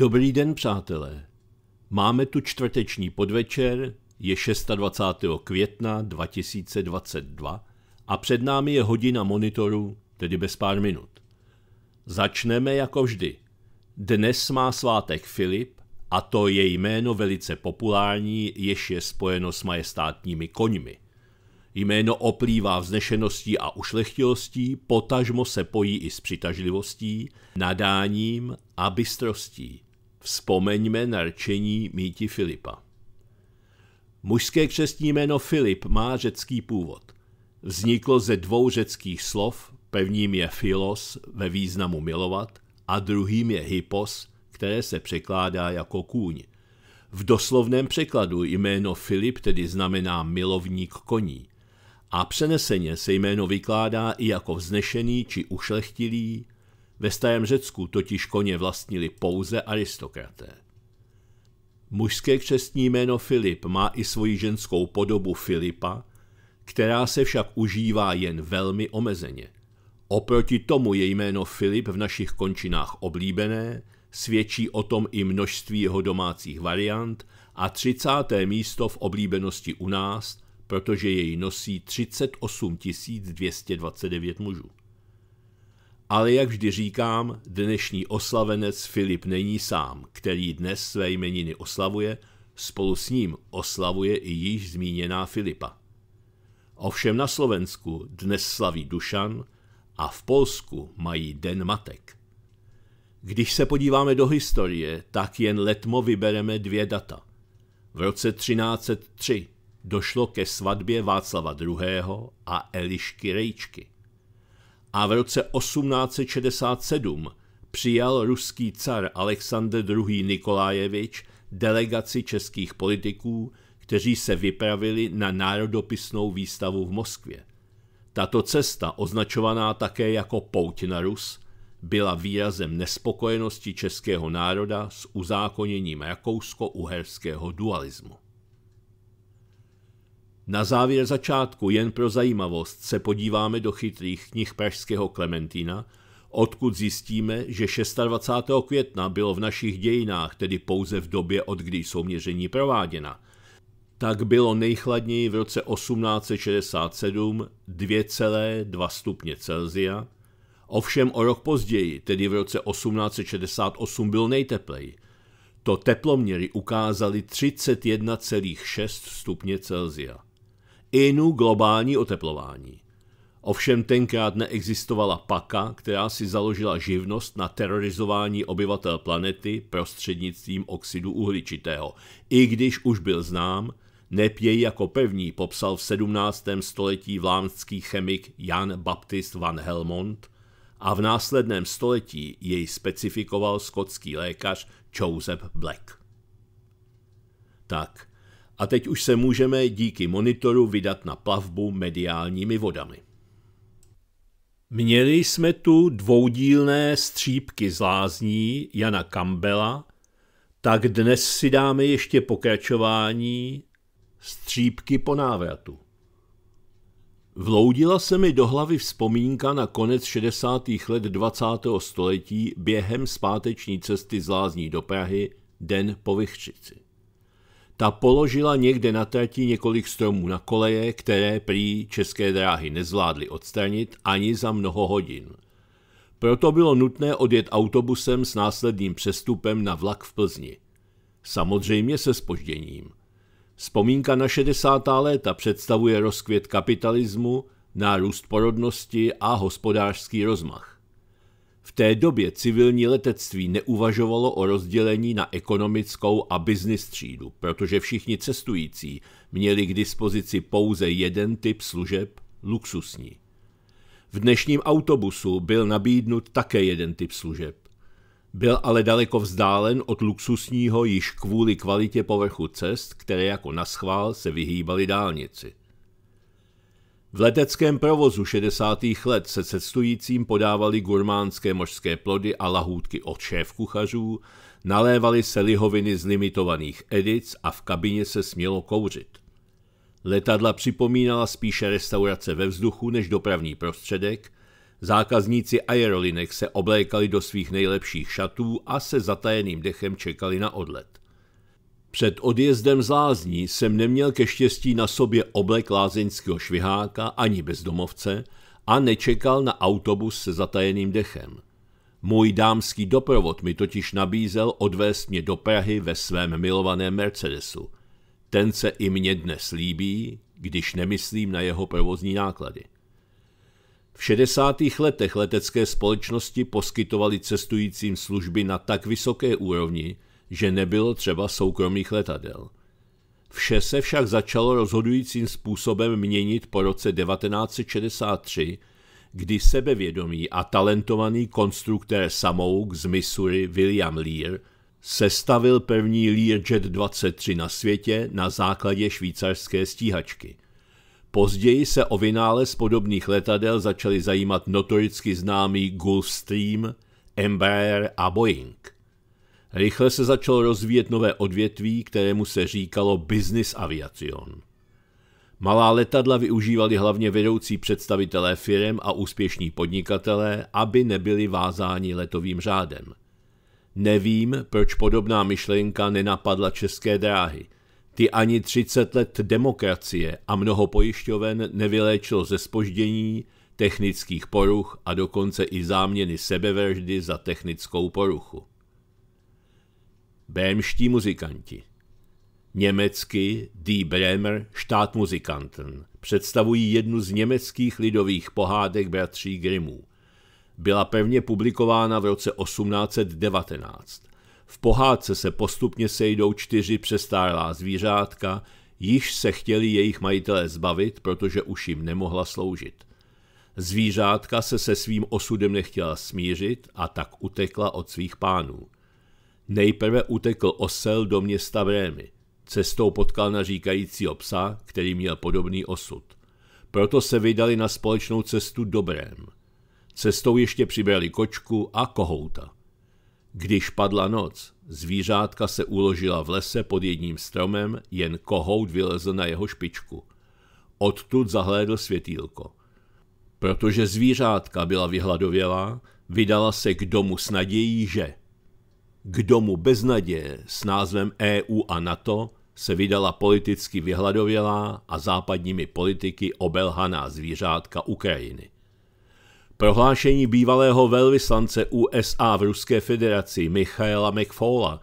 Dobrý den, přátelé. Máme tu čtvrteční podvečer, je 26. května 2022 a před námi je hodina monitoru, tedy bez pár minut. Začneme jako vždy. Dnes má svátek Filip a to je jméno velice populární, jež je spojeno s majestátními koňmi. Jméno oplývá vznešeností a ušlechtilostí, potažmo se pojí i s přitažlivostí, nadáním a bystrostí. Vzpomeňme rčení Míti Filipa. Mužské křestní jméno Filip má řecký původ. Vzniklo ze dvou řeckých slov, pevním je filos ve významu milovat a druhým je hypos, které se překládá jako kůň. V doslovném překladu jméno Filip tedy znamená milovník koní a přeneseně se jméno vykládá i jako vznešený či ušlechtilý, ve starém Řecku totiž koně vlastnili pouze aristokraté. Mužské křestní jméno Filip má i svoji ženskou podobu Filipa, která se však užívá jen velmi omezeně. Oproti tomu je jméno Filip v našich končinách oblíbené, svědčí o tom i množství jeho domácích variant a 30. místo v oblíbenosti u nás, protože jej nosí 38 229 mužů. Ale jak vždy říkám, dnešní oslavenec Filip není sám, který dnes své jmeniny oslavuje, spolu s ním oslavuje i již zmíněná Filipa. Ovšem na Slovensku dnes slaví Dušan a v Polsku mají Den matek. Když se podíváme do historie, tak jen letmo vybereme dvě data. V roce 1303 došlo ke svatbě Václava II. a Elišky Rejčky – a v roce 1867 přijal ruský car Alexander II. Nikolájevič delegaci českých politiků, kteří se vypravili na národopisnou výstavu v Moskvě. Tato cesta, označovaná také jako pouť na Rus, byla výrazem nespokojenosti českého národa s uzákoněním rakousko-uherského dualismu. Na závěr začátku, jen pro zajímavost, se podíváme do chytrých knih pražského Klementína, odkud zjistíme, že 26. května bylo v našich dějinách, tedy pouze v době, od kdy jsou měření prováděna, tak bylo nejchladněji v roce 1867 2,2 stupně Celzia, ovšem o rok později, tedy v roce 1868, byl nejteplej. To teploměry ukázaly 31,6 stupně Celzia inu globální oteplování. Ovšem tenkrát neexistovala paka, která si založila živnost na terorizování obyvatel planety prostřednictvím oxidu uhličitého, i když už byl znám, neb jej jako první popsal v 17. století vlámský chemik Jan Baptist van Helmont a v následném století jej specifikoval skotský lékař Joseph Black. Tak, a teď už se můžeme díky monitoru vydat na plavbu mediálními vodami. Měli jsme tu dvoudílné střípky z lázní Jana Kambela, tak dnes si dáme ještě pokračování střípky po návratu. Vloudila se mi do hlavy vzpomínka na konec 60. let 20. století během zpáteční cesty z Lázní do Prahy den po Vychřici. Ta položila někde na trati několik stromů na koleje, které prý české dráhy nezvládly odstranit ani za mnoho hodin. Proto bylo nutné odjet autobusem s následným přestupem na vlak v Plzni. Samozřejmě se spožděním. Vzpomínka na 60. léta představuje rozkvět kapitalismu, nárůst porodnosti a hospodářský rozmach. V té době civilní letectví neuvažovalo o rozdělení na ekonomickou a business třídu, protože všichni cestující měli k dispozici pouze jeden typ služeb – luxusní. V dnešním autobusu byl nabídnut také jeden typ služeb. Byl ale daleko vzdálen od luxusního již kvůli kvalitě povrchu cest, které jako naschvál se vyhýbaly dálnici. V leteckém provozu 60. let se cestujícím podávali gurmánské mořské plody a lahůdky od šéf-kuchařů, nalévaly se lihoviny z limitovaných edic a v kabině se smělo kouřit. Letadla připomínala spíše restaurace ve vzduchu než dopravní prostředek, zákazníci aerolinek se oblékali do svých nejlepších šatů a se zatajeným dechem čekali na odlet. Před odjezdem z lázní jsem neměl ke štěstí na sobě oblek lázeňského šviháka ani bezdomovce a nečekal na autobus se zatajeným dechem. Můj dámský doprovod mi totiž nabízel odvést mě do Prahy ve svém milovaném Mercedesu. Ten se i mě dnes líbí, když nemyslím na jeho provozní náklady. V 60. letech letecké společnosti poskytovaly cestujícím služby na tak vysoké úrovni, že nebylo třeba soukromých letadel. Vše se však začalo rozhodujícím způsobem měnit po roce 1963, kdy sebevědomý a talentovaný konstruktér samouk z Missouri William Lear sestavil první Learjet 23 na světě na základě švýcarské stíhačky. Později se o vynález podobných letadel začali zajímat notoricky známý Gulfstream, Embraer a Boeing – Rychle se začal rozvíjet nové odvětví, kterému se říkalo business aviation. Malá letadla využívali hlavně vedoucí představitelé firem a úspěšní podnikatelé, aby nebyli vázáni letovým řádem. Nevím, proč podobná myšlenka nenapadla české dráhy. Ty ani 30 let demokracie a mnoho pojišťoven nevyléčilo ze spoždění, technických poruch a dokonce i záměny sebevraždy za technickou poruchu. Bémští muzikanti. Německy Die Bremer Stadtmusikanten představují jednu z německých lidových pohádek bratří Grimmů. Byla pevně publikována v roce 1819. V pohádce se postupně sejdou čtyři přestárlá zvířátka, již se chtěli jejich majitelé zbavit, protože už jim nemohla sloužit. Zvířátka se se svým osudem nechtěla smířit a tak utekla od svých pánů. Nejprve utekl osel do města Vrémy. Cestou potkal říkajícího psa, který měl podobný osud. Proto se vydali na společnou cestu Brém. Cestou ještě přibrali kočku a kohouta. Když padla noc, zvířátka se uložila v lese pod jedním stromem, jen kohout vylezl na jeho špičku. Odtud zahlédl světýlko. Protože zvířátka byla vyhladovělá, vydala se k domu s nadějí, že k domu beznaděje s názvem EU a NATO se vydala politicky vyhladovělá a západními politiky obelhaná zvířátka Ukrajiny. Prohlášení bývalého velvyslance USA v Ruské federaci Michaela McFaula,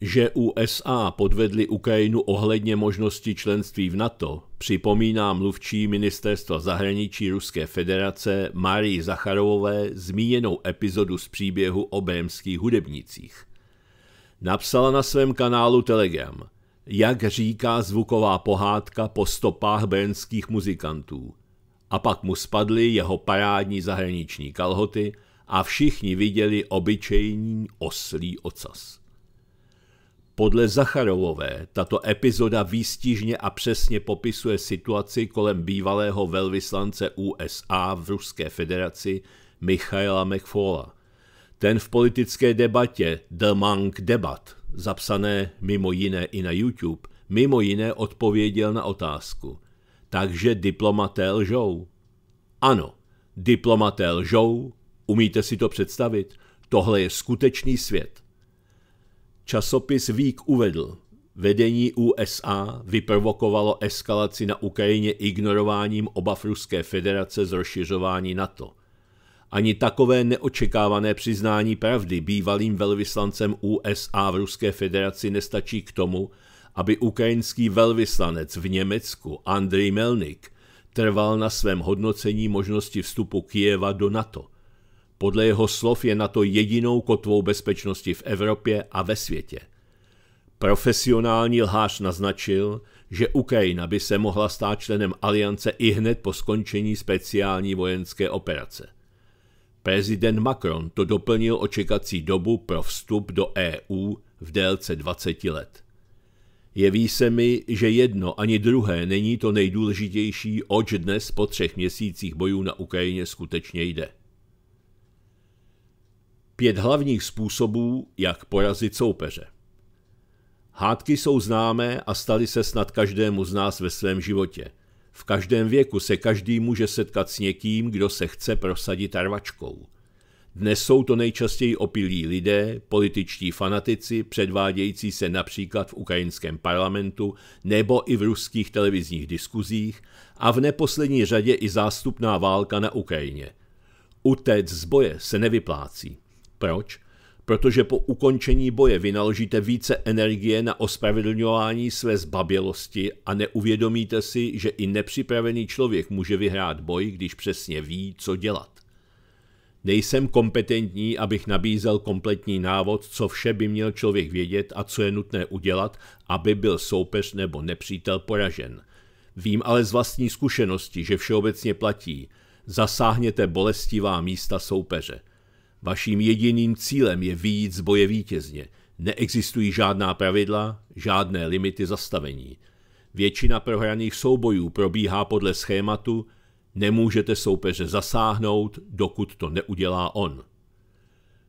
že USA podvedli Ukrajinu ohledně možnosti členství v NATO, připomíná mluvčí ministerstva zahraničí Ruské federace Marii Zacharovové zmíněnou epizodu z příběhu o bémských hudebnicích napsala na svém kanálu Telegram, jak říká zvuková pohádka po stopách brnských muzikantů. A pak mu spadly jeho parádní zahraniční kalhoty a všichni viděli obyčejný oslý ocas. Podle Zacharovové tato epizoda výstižně a přesně popisuje situaci kolem bývalého velvyslance USA v Ruské federaci Michaela McFaula – ten v politické debatě The Monk Debat, zapsané mimo jiné i na YouTube, mimo jiné odpověděl na otázku. Takže diplomaté lžou. Ano, diplomaté lžou, umíte si to představit? Tohle je skutečný svět. Časopis Vík uvedl, vedení USA vyprovokovalo eskalaci na Ukrajině ignorováním obav Ruské federace z rozšiřování NATO – ani takové neočekávané přiznání pravdy bývalým velvyslancem USA v Ruské federaci nestačí k tomu, aby ukrajinský velvyslanec v Německu Andrej Melnik trval na svém hodnocení možnosti vstupu Kijeva do NATO. Podle jeho slov je NATO jedinou kotvou bezpečnosti v Evropě a ve světě. Profesionální lhář naznačil, že Ukrajina by se mohla stát členem aliance i hned po skončení speciální vojenské operace – Prezident Macron to doplnil o čekací dobu pro vstup do EU v délce 20 let. Jeví se mi, že jedno ani druhé není to nejdůležitější, oč dnes po třech měsících bojů na Ukrajině skutečně jde. Pět hlavních způsobů, jak porazit soupeře. Hádky jsou známé a staly se snad každému z nás ve svém životě – v každém věku se každý může setkat s někým, kdo se chce prosadit arvačkou. Dnes jsou to nejčastěji opilí lidé, političtí fanatici, předvádějící se například v ukrajinském parlamentu nebo i v ruských televizních diskuzích a v neposlední řadě i zástupná válka na Ukrajině. Utéct z boje se nevyplácí. Proč? protože po ukončení boje vynaložíte více energie na ospravedlňování své zbabělosti a neuvědomíte si, že i nepřipravený člověk může vyhrát boj, když přesně ví, co dělat. Nejsem kompetentní, abych nabízel kompletní návod, co vše by měl člověk vědět a co je nutné udělat, aby byl soupeř nebo nepřítel poražen. Vím ale z vlastní zkušenosti, že všeobecně platí. Zasáhněte bolestivá místa soupeře – Vaším jediným cílem je výjít z boje vítězně. Neexistují žádná pravidla, žádné limity zastavení. Většina prohraných soubojů probíhá podle schématu nemůžete soupeře zasáhnout, dokud to neudělá on.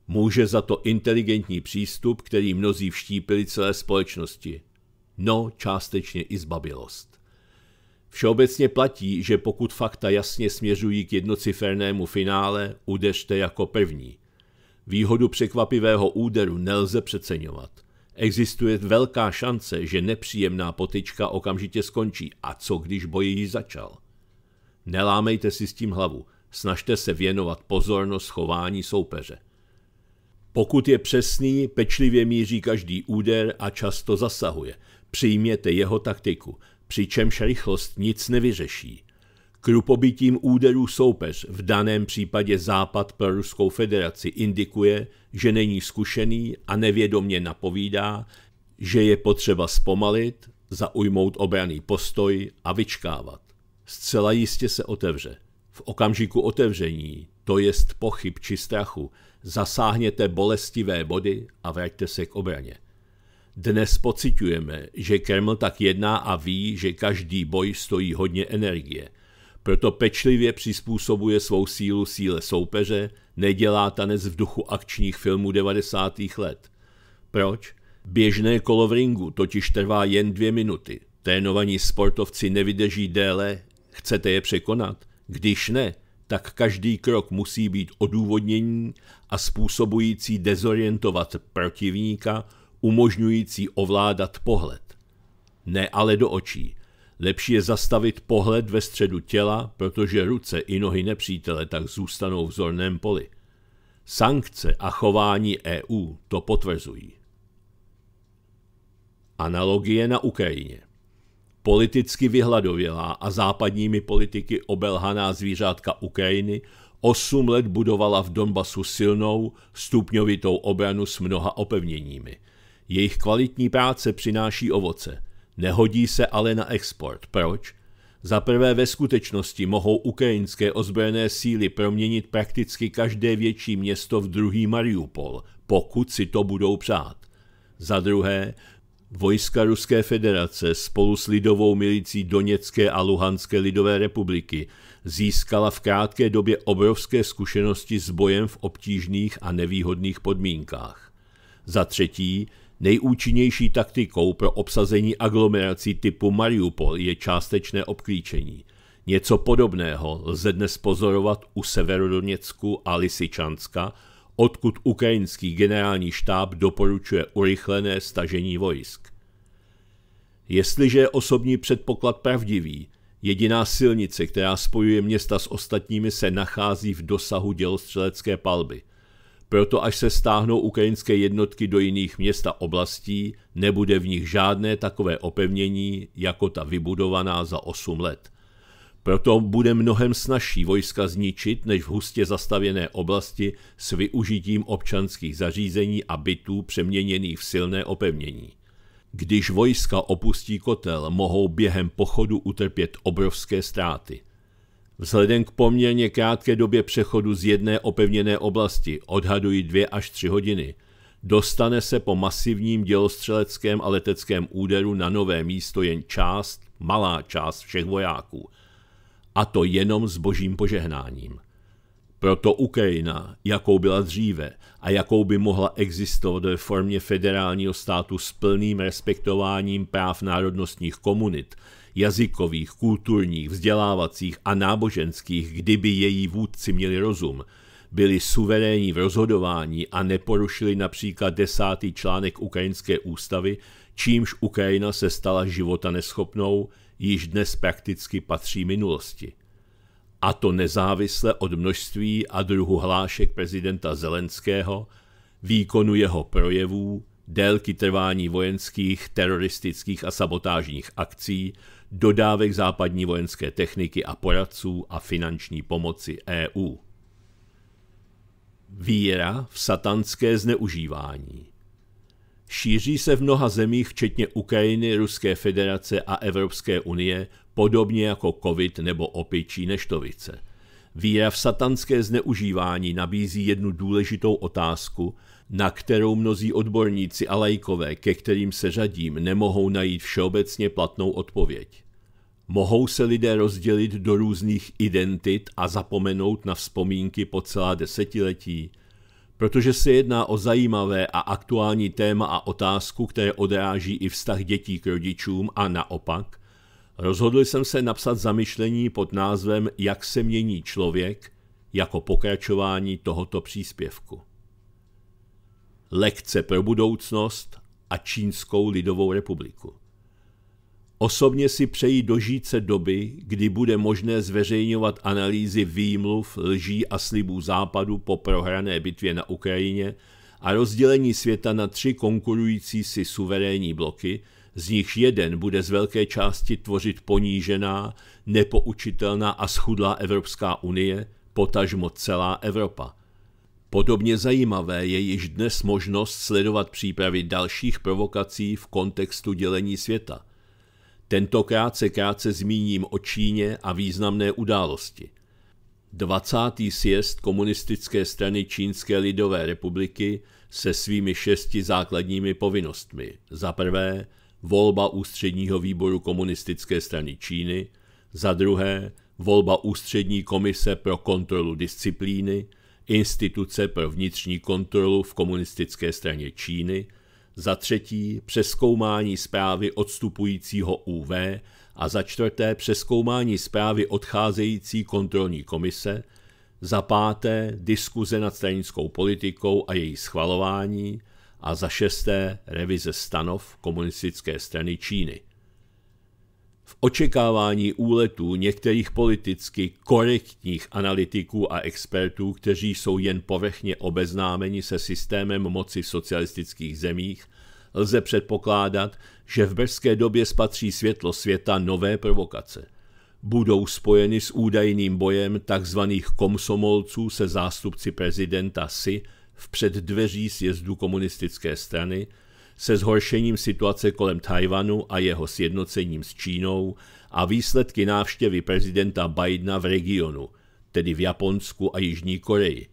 Může za to inteligentní přístup, který mnozí vštípili celé společnosti. No, částečně i zbabilost. Všeobecně platí, že pokud fakta jasně směřují k jednocifernému finále, udeřte jako první. Výhodu překvapivého úderu nelze přeceňovat. Existuje velká šance, že nepříjemná potyčka okamžitě skončí. A co když boj již začal? Nelámejte si s tím hlavu. Snažte se věnovat pozornost chování soupeře. Pokud je přesný, pečlivě míří každý úder a často zasahuje. Přijměte jeho taktiku, přičemž rychlost nic nevyřeší. Krupobitím úderů soupeř, v daném případě Západ pro Ruskou federaci, indikuje, že není zkušený a nevědomně napovídá, že je potřeba zpomalit, zaujmout obraný postoj a vyčkávat. Zcela jistě se otevře. V okamžiku otevření, to jest pochyb či strachu, zasáhněte bolestivé body a vraťte se k obraně. Dnes pociťujeme, že Kreml tak jedná a ví, že každý boj stojí hodně energie – proto pečlivě přizpůsobuje svou sílu síle soupeře, nedělá tanec v duchu akčních filmů 90. let. Proč? Běžné kolo v ringu totiž trvá jen dvě minuty. Trénovaní sportovci nevydrží déle, chcete je překonat? Když ne, tak každý krok musí být odůvodnění a způsobující dezorientovat protivníka, umožňující ovládat pohled. Ne ale do očí, Lepší je zastavit pohled ve středu těla, protože ruce i nohy nepřítele tak zůstanou v zorném poli. Sankce a chování EU to potvrzují. Analogie na Ukrajině. Politicky vyhladovělá a západními politiky obelhaná zvířátka Ukrajiny osm let budovala v Donbasu silnou, stupňovitou obranu s mnoha opevněními. Jejich kvalitní práce přináší ovoce – Nehodí se ale na export. Proč? Za prvé ve skutečnosti mohou ukrajinské ozbrojené síly proměnit prakticky každé větší město v druhý Mariupol, pokud si to budou přát. Za druhé, vojska Ruské federace spolu s lidovou milicí Doněcké a Luhanské lidové republiky získala v krátké době obrovské zkušenosti s bojem v obtížných a nevýhodných podmínkách. Za třetí, Nejúčinnější taktikou pro obsazení aglomerací typu Mariupol je částečné obklíčení. Něco podobného lze dnes pozorovat u Severodoněcku a Lisičanska, odkud ukrajinský generální štáb doporučuje urychlené stažení vojsk. Jestliže je osobní předpoklad pravdivý, jediná silnice, která spojuje města s ostatními, se nachází v dosahu dělostřelecké palby – proto až se stáhnou ukrajinské jednotky do jiných měst a oblastí, nebude v nich žádné takové opevnění, jako ta vybudovaná za 8 let. Proto bude mnohem snažší vojska zničit, než v hustě zastavěné oblasti s využitím občanských zařízení a bytů přeměněných v silné opevnění. Když vojska opustí kotel, mohou během pochodu utrpět obrovské ztráty – Vzhledem k poměrně krátké době přechodu z jedné opevněné oblasti, odhadují dvě až tři hodiny, dostane se po masivním dělostřeleckém a leteckém úderu na nové místo jen část, malá část všech vojáků. A to jenom s božím požehnáním. Proto Ukrajina, jakou byla dříve a jakou by mohla existovat ve formě federálního státu s plným respektováním práv národnostních komunit, jazykových, kulturních, vzdělávacích a náboženských, kdyby její vůdci měli rozum, byli suverénní v rozhodování a neporušili například desátý článek ukrajinské ústavy, čímž Ukrajina se stala života neschopnou, již dnes prakticky patří minulosti. A to nezávisle od množství a druhu hlášek prezidenta Zelenského, výkonu jeho projevů, délky trvání vojenských, teroristických a sabotážních akcí, dodávek západní vojenské techniky a poradců a finanční pomoci EU. Víra v satanské zneužívání šíří se v mnoha zemích, včetně Ukrajiny, Ruské federace a Evropské unie, podobně jako covid nebo opičí neštovice. Víra v satanské zneužívání nabízí jednu důležitou otázku, na kterou mnozí odborníci a lajkové, ke kterým se řadím, nemohou najít všeobecně platnou odpověď. Mohou se lidé rozdělit do různých identit a zapomenout na vzpomínky po celá desetiletí, protože se jedná o zajímavé a aktuální téma a otázku, které odráží i vztah dětí k rodičům a naopak, rozhodl jsem se napsat zamyšlení pod názvem Jak se mění člověk jako pokračování tohoto příspěvku. Lekce pro budoucnost a Čínskou lidovou republiku. Osobně si přeji dožít se doby, kdy bude možné zveřejňovat analýzy výmluv, lží a slibů západu po prohrané bitvě na Ukrajině a rozdělení světa na tři konkurující si suverénní bloky, z nichž jeden bude z velké části tvořit ponížená, nepoučitelná a schudlá Evropská unie, potažmo celá Evropa – Podobně zajímavé je již dnes možnost sledovat přípravy dalších provokací v kontextu dělení světa. Tentokrát se krátce zmíním o Číně a významné události. 20. sjezd komunistické strany Čínské lidové republiky se svými šesti základními povinnostmi. Za prvé, volba ústředního výboru komunistické strany Číny, za druhé, volba ústřední komise pro kontrolu disciplíny, instituce pro vnitřní kontrolu v komunistické straně Číny, za třetí přeskoumání zprávy odstupujícího UV a za čtvrté přeskoumání zprávy odcházející kontrolní komise, za páté diskuze nad stranickou politikou a její schvalování a za šesté revize stanov komunistické strany Číny – očekávání úletů některých politicky korektních analytiků a expertů, kteří jsou jen povrchně obeznámeni se systémem moci v socialistických zemích, lze předpokládat, že v brzké době spatří světlo světa nové provokace. Budou spojeny s údajným bojem tzv. komsomolců se zástupci prezidenta Si v předdveří sjezdu komunistické strany – se zhoršením situace kolem Tajvanu a jeho sjednocením s Čínou a výsledky návštěvy prezidenta Bidena v regionu, tedy v Japonsku a Jižní Koreji.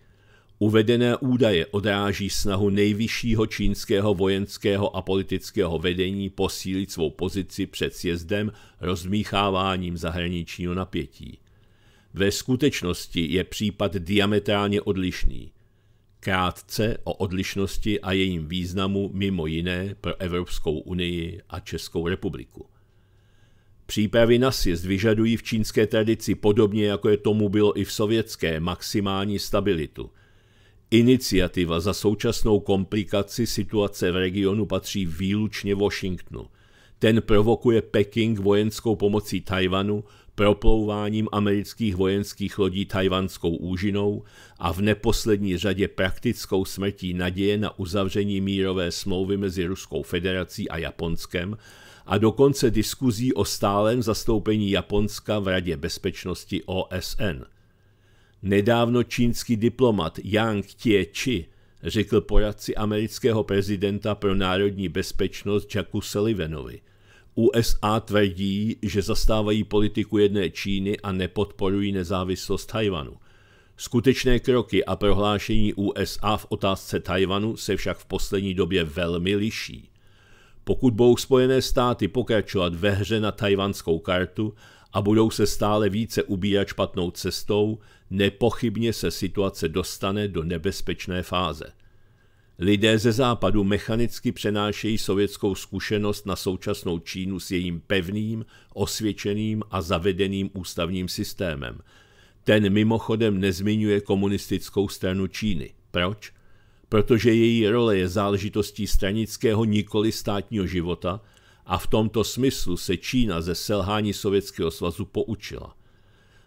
Uvedené údaje odráží snahu nejvyššího čínského vojenského a politického vedení posílit svou pozici před sjezdem rozmícháváním zahraničního napětí. Ve skutečnosti je případ diametrálně odlišný – Krátce o odlišnosti a jejím významu mimo jiné pro Evropskou unii a Českou republiku. Přípravy na sjezd vyžadují v čínské tradici podobně jako je tomu bylo i v sovětské maximální stabilitu. Iniciativa za současnou komplikaci situace v regionu patří výlučně Washingtonu. Ten provokuje Peking vojenskou pomocí Tajvanu proplouváním amerických vojenských lodí tajvanskou úžinou a v neposlední řadě praktickou smrtí naděje na uzavření mírové smlouvy mezi Ruskou federací a Japonskem a dokonce diskuzí o stálem zastoupení Japonska v Radě bezpečnosti OSN. Nedávno čínský diplomat Yang Tie-chi řekl poradci amerického prezidenta pro národní bezpečnost Jacku Sullivanovi – USA tvrdí, že zastávají politiku jedné Číny a nepodporují nezávislost Tajvanu. Skutečné kroky a prohlášení USA v otázce Tajvanu se však v poslední době velmi liší. Pokud budou Spojené státy pokračovat ve hře na tajvanskou kartu a budou se stále více ubírat špatnou cestou, nepochybně se situace dostane do nebezpečné fáze. Lidé ze západu mechanicky přenášejí sovětskou zkušenost na současnou Čínu s jejím pevným, osvědčeným a zavedeným ústavním systémem. Ten mimochodem nezmiňuje komunistickou stranu Číny. Proč? Protože její role je záležitostí stranického nikoli státního života a v tomto smyslu se Čína ze selhání Sovětského svazu poučila.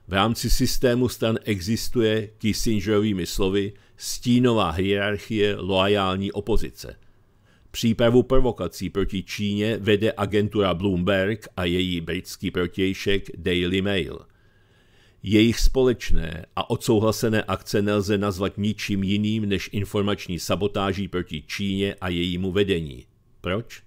V rámci systému stan existuje Kissingerovými slovy stínová hierarchie loajální opozice. Přípravu provokací proti Číně vede agentura Bloomberg a její britský protějšek Daily Mail. Jejich společné a odsouhlasené akce nelze nazvat ničím jiným než informační sabotáží proti Číně a jejímu vedení. Proč?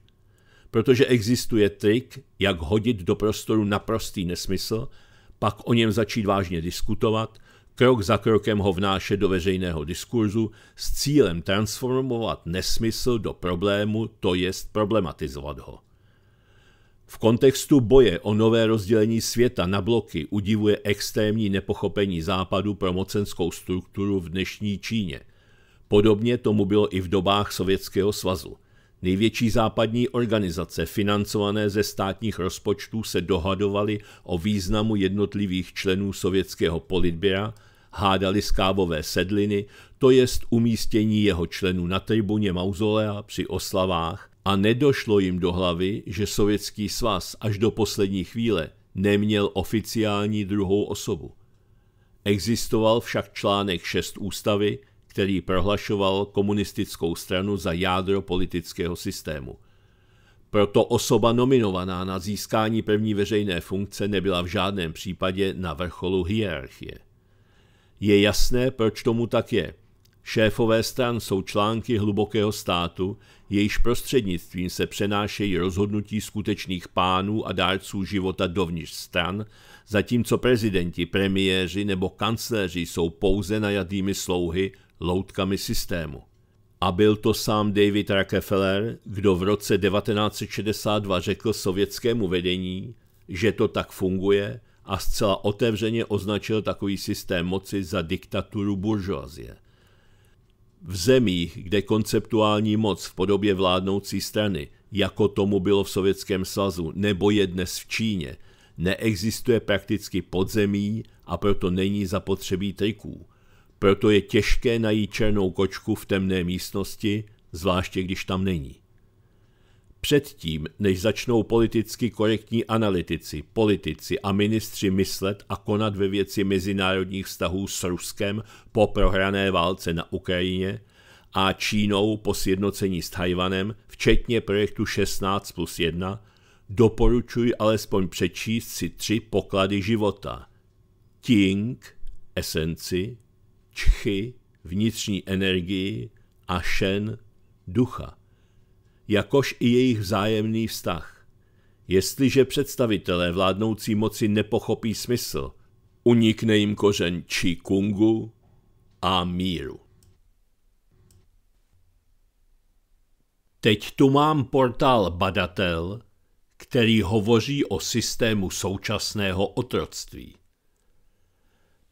Protože existuje trik, jak hodit do prostoru naprostý nesmysl – pak o něm začít vážně diskutovat, krok za krokem ho vnášet do veřejného diskurzu s cílem transformovat nesmysl do problému, to jest problematizovat ho. V kontextu boje o nové rozdělení světa na bloky udivuje extrémní nepochopení Západu pro mocenskou strukturu v dnešní Číně. Podobně tomu bylo i v dobách Sovětského svazu – Největší západní organizace financované ze státních rozpočtů se dohadovaly o významu jednotlivých členů sovětského politběra, hádali z sedliny, to jest umístění jeho členů na tribuně mauzolea při oslavách a nedošlo jim do hlavy, že sovětský svaz až do poslední chvíle neměl oficiální druhou osobu. Existoval však článek 6 ústavy, který prohlašoval komunistickou stranu za jádro politického systému. Proto osoba nominovaná na získání první veřejné funkce nebyla v žádném případě na vrcholu hierarchie. Je jasné, proč tomu tak je. Šéfové stran jsou články hlubokého státu, jejíž prostřednictvím se přenášejí rozhodnutí skutečných pánů a dárců života dovnitř stran, zatímco prezidenti, premiéři nebo kancléři jsou pouze najatými slouhy loutkami systému. A byl to sám David Rockefeller, kdo v roce 1962 řekl sovětskému vedení, že to tak funguje a zcela otevřeně označil takový systém moci za diktaturu buržoazie. V zemích, kde konceptuální moc v podobě vládnoucí strany, jako tomu bylo v Sovětském svazu nebo je dnes v Číně, neexistuje prakticky podzemí a proto není zapotřebí triků – proto je těžké najít černou kočku v temné místnosti, zvláště když tam není. Předtím, než začnou politicky korektní analytici, politici a ministři myslet a konat ve věci mezinárodních vztahů s Ruskem po prohrané válce na Ukrajině a Čínou po sjednocení s Tajvanem, včetně projektu 16 plus 1, doporučuji alespoň přečíst si tři poklady života. Ting, esenci, čchy, vnitřní energii a šen, ducha, jakož i jejich vzájemný vztah. Jestliže představitelé vládnoucí moci nepochopí smysl, unikne jim kořen či kungu a míru. Teď tu mám portál Badatel, který hovoří o systému současného otroctví.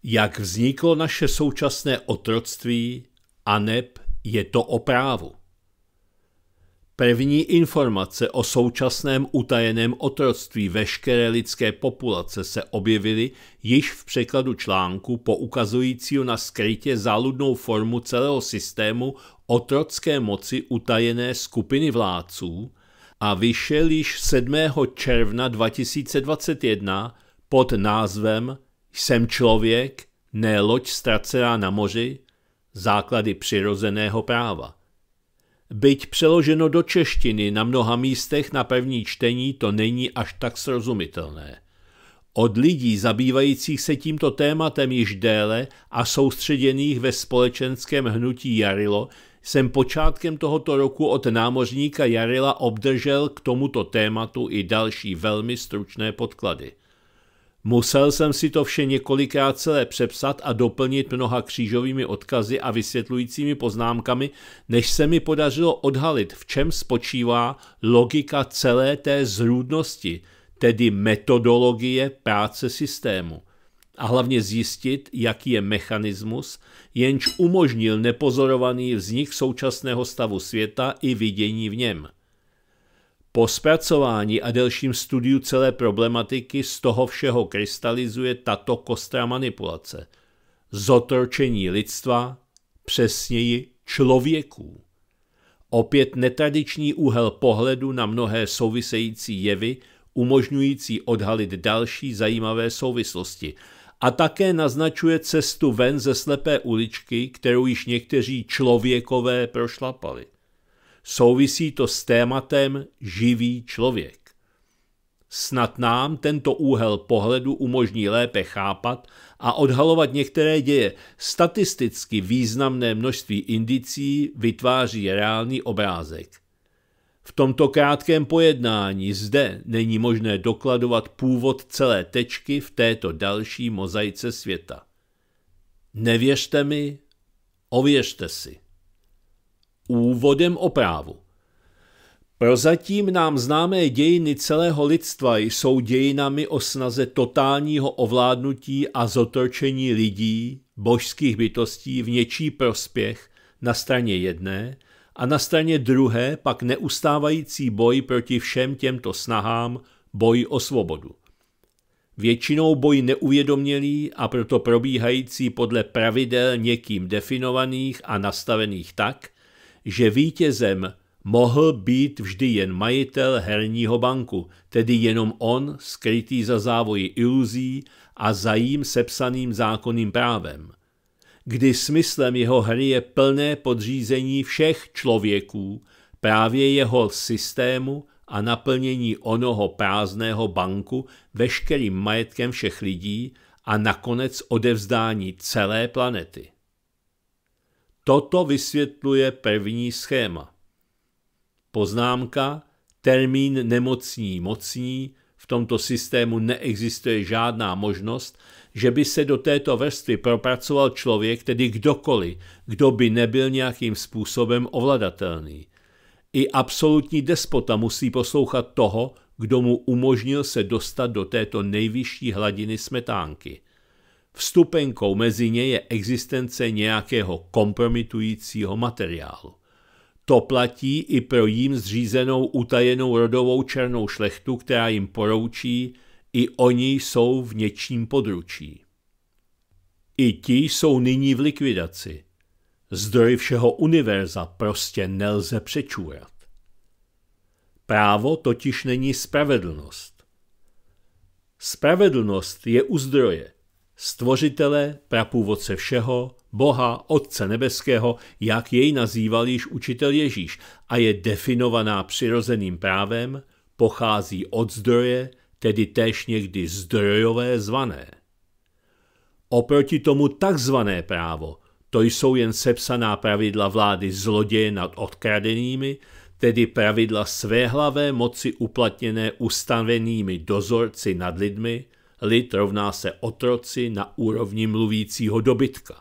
Jak vzniklo naše současné otroctví, aneb je to o právu. První informace o současném utajeném otroctví veškeré lidské populace se objevily již v překladu článku poukazujícího na skrytě záludnou formu celého systému otrocké moci utajené skupiny vládců a vyšel již 7. června 2021 pod názvem jsem člověk, ne loď ztracená na moři, základy přirozeného práva. Byť přeloženo do češtiny na mnoha místech na první čtení to není až tak srozumitelné. Od lidí zabývajících se tímto tématem již déle a soustředěných ve společenském hnutí Jarilo jsem počátkem tohoto roku od námořníka Jarila obdržel k tomuto tématu i další velmi stručné podklady – Musel jsem si to vše několikrát celé přepsat a doplnit mnoha křížovými odkazy a vysvětlujícími poznámkami, než se mi podařilo odhalit, v čem spočívá logika celé té zrůdnosti, tedy metodologie práce systému. A hlavně zjistit, jaký je mechanismus, jenž umožnil nepozorovaný vznik současného stavu světa i vidění v něm. Po zpracování a delším studiu celé problematiky z toho všeho krystalizuje tato kostra manipulace. Zotročení lidstva, přesněji člověků. Opět netradiční úhel pohledu na mnohé související jevy, umožňující odhalit další zajímavé souvislosti a také naznačuje cestu ven ze slepé uličky, kterou již někteří člověkové prošlapali. Souvisí to s tématem živý člověk. Snad nám tento úhel pohledu umožní lépe chápat a odhalovat některé děje. Statisticky významné množství indicí vytváří reálný obrázek. V tomto krátkém pojednání zde není možné dokladovat původ celé tečky v této další mozaice světa. Nevěřte mi, ověřte si úvodem o právu. Prozatím nám známé dějiny celého lidstva jsou dějinami o snaze totálního ovládnutí a zotročení lidí, božských bytostí v něčí prospěch na straně jedné a na straně druhé pak neustávající boj proti všem těmto snahám, boj o svobodu. Většinou boj neuvědomělý a proto probíhající podle pravidel někým definovaných a nastavených tak, že vítězem mohl být vždy jen majitel herního banku, tedy jenom on, skrytý za závoji iluzí a za jím sepsaným zákonným právem, kdy smyslem jeho hry je plné podřízení všech člověků právě jeho systému a naplnění onoho prázdného banku veškerým majetkem všech lidí a nakonec odevzdání celé planety. Toto vysvětluje první schéma. Poznámka, termín nemocní mocní, v tomto systému neexistuje žádná možnost, že by se do této vrstvy propracoval člověk, tedy kdokoliv, kdo by nebyl nějakým způsobem ovladatelný. I absolutní despota musí poslouchat toho, kdo mu umožnil se dostat do této nejvyšší hladiny smetánky. Vstupenkou mezi ně je existence nějakého kompromitujícího materiálu. To platí i pro jím zřízenou utajenou rodovou černou šlechtu, která jim poroučí, i oni jsou v něčím područí. I ti jsou nyní v likvidaci. Zdroj všeho univerza prostě nelze přečůrat. Právo totiž není spravedlnost. Spravedlnost je u zdroje stvořitele, prapůvodce všeho, Boha, Otce Nebeského, jak jej nazýval již učitel Ježíš, a je definovaná přirozeným právem, pochází od zdroje, tedy též někdy zdrojové zvané. Oproti tomu takzvané právo, to jsou jen sepsaná pravidla vlády zloděje nad odkradenými, tedy pravidla svéhlavé moci uplatněné ustavenými dozorci nad lidmi, Lid rovná se otroci na úrovni mluvícího dobytka.